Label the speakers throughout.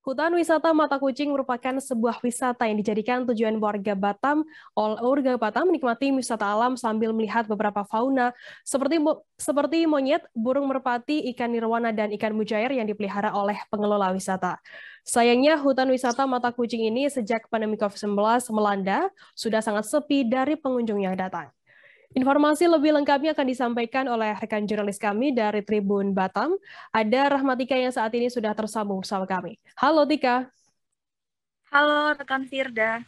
Speaker 1: Hutan wisata Mata Kucing merupakan sebuah wisata yang dijadikan tujuan warga Batam, all warga Batam menikmati wisata alam sambil melihat beberapa fauna seperti seperti monyet, burung merpati, ikan nirwana dan ikan mujair yang dipelihara oleh pengelola wisata. Sayangnya hutan wisata Mata Kucing ini sejak pandemi Covid-19 melanda sudah sangat sepi dari pengunjung yang datang. Informasi lebih lengkapnya akan disampaikan oleh rekan jurnalis kami dari Tribun Batam. Ada Rahmatika yang saat ini sudah tersambung bersama kami. Halo Tika.
Speaker 2: Halo rekan Firda.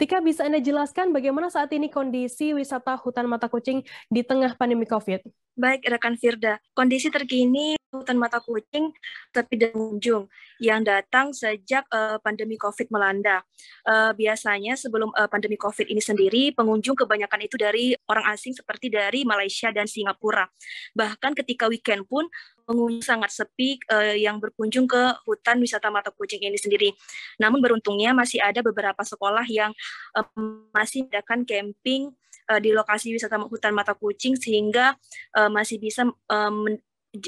Speaker 1: Tika, bisa Anda jelaskan bagaimana saat ini kondisi wisata hutan mata kucing di tengah pandemi COVID? Baik, rekan Firda. Kondisi terkini hutan mata kucing tapi dan yang
Speaker 2: datang sejak uh, pandemi COVID melanda. Uh, biasanya sebelum uh, pandemi COVID ini sendiri, pengunjung kebanyakan itu dari orang asing seperti dari Malaysia dan Singapura. Bahkan ketika weekend pun pengunjung sangat sepi uh, yang berkunjung ke hutan wisata mata kucing ini sendiri. Namun beruntungnya masih ada beberapa sekolah yang uh, masih mengadakan camping uh, di lokasi wisata hutan mata kucing sehingga uh, masih bisa um,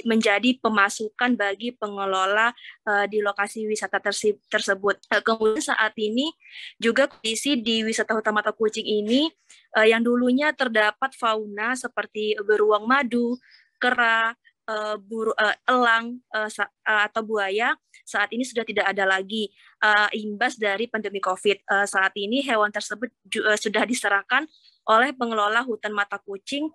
Speaker 2: menjadi pemasukan bagi pengelola uh, di lokasi wisata terse tersebut. Uh, kemudian saat ini juga kondisi di wisata hutan mata kucing ini uh, yang dulunya terdapat fauna seperti beruang madu, kera, uh, buru, uh, elang uh, uh, atau buaya saat ini sudah tidak ada lagi uh, imbas dari pandemi COVID. Uh, saat ini hewan tersebut uh, sudah diserahkan oleh pengelola hutan mata kucing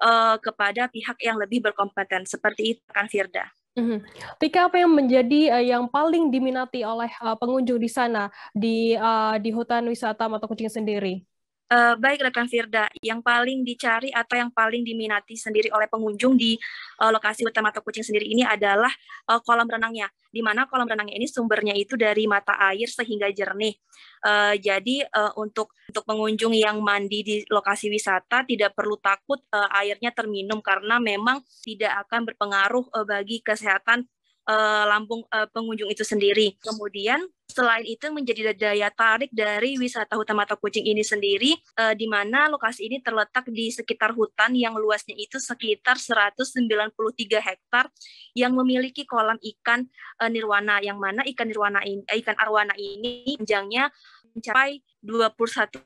Speaker 2: uh, kepada pihak yang lebih berkompeten seperti itu kan Firda.
Speaker 1: Mm mm-hmm. Tika apa yang menjadi uh, yang paling diminati oleh uh, pengunjung di sana di uh, di hutan wisata mata kucing sendiri? Uh, baik rekan Firda, yang paling dicari atau yang paling diminati sendiri oleh pengunjung
Speaker 2: di uh, lokasi utama atau kucing sendiri ini adalah uh, kolam renangnya, di mana kolam renangnya ini sumbernya itu dari mata air sehingga jernih. Uh, jadi uh, untuk untuk pengunjung yang mandi di lokasi wisata tidak perlu takut uh, airnya terminum karena memang tidak akan berpengaruh uh, bagi kesehatan uh, Lampung uh, pengunjung itu sendiri. Kemudian selain itu menjadi daya tarik dari wisata hutan mata kucing ini sendiri uh, di mana lokasi ini terletak di sekitar hutan yang luasnya itu sekitar 193 hektar yang memiliki kolam ikan uh, nirwana yang mana ikan nirwana ini ikan arwana ini panjangnya mencapai 21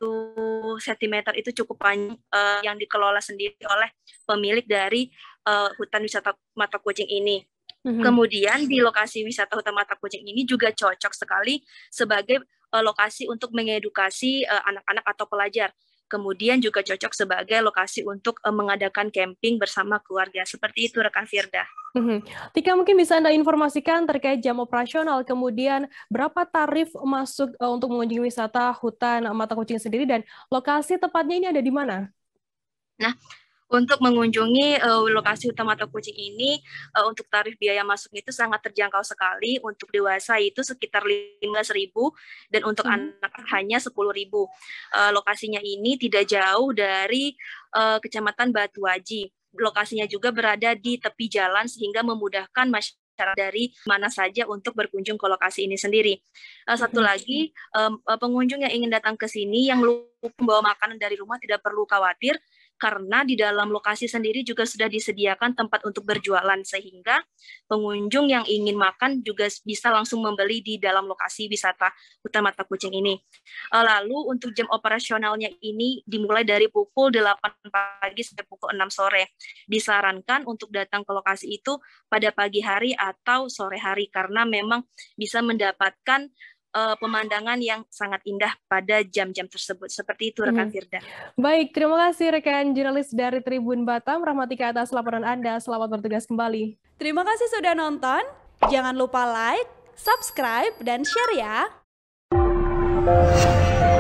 Speaker 2: cm itu cukup panjang uh, yang dikelola sendiri oleh pemilik dari uh, hutan wisata mata kucing ini
Speaker 1: hmm Kemudian di
Speaker 2: lokasi wisata hutan mata kucing ini juga cocok sekali sebagai uh, lokasi untuk mengedukasi uh, anak-anak atau pelajar. Kemudian juga cocok sebagai lokasi untuk uh, mengadakan camping bersama keluarga. Seperti itu rekan Firda.
Speaker 1: Mm-hmm. Tika mungkin bisa Anda informasikan terkait jam operasional, kemudian berapa tarif masuk uh, untuk mengunjungi wisata hutan mata kucing sendiri dan lokasi tepatnya ini ada di mana? Nah, untuk mengunjungi
Speaker 2: uh, lokasi utama Toko Kucing ini uh, untuk tarif biaya masuk itu sangat terjangkau sekali untuk dewasa itu sekitar 15.000 dan untuk hmm. anak hanya 10.000. Uh, eh, lokasinya ini tidak jauh dari uh, Kecamatan Batu Aji. Lokasinya juga berada di tepi jalan sehingga memudahkan masyarakat dari mana saja untuk berkunjung ke lokasi ini sendiri. satu hmm. lagi, pengunjung yang ingin datang ke sini yang lupa membawa makanan dari rumah tidak perlu khawatir karena di dalam lokasi sendiri juga sudah disediakan tempat untuk berjualan sehingga pengunjung yang ingin makan juga bisa langsung membeli di dalam lokasi wisata hutan mata kucing ini. Eh, lalu untuk jam operasionalnya ini dimulai dari pukul 8 pagi sampai pukul 6 sore. Disarankan untuk datang ke lokasi itu pada pagi hari atau sore hari karena memang bisa mendapatkan uh, pemandangan yang sangat indah pada jam-jam tersebut. Seperti itu rekan hmm. Firda.
Speaker 1: Baik, terima kasih rekan jurnalis dari Tribun Batam Rahmatika atas laporan Anda. Selamat bertugas kembali. Terima kasih sudah nonton. Jangan lupa like, subscribe dan share ya.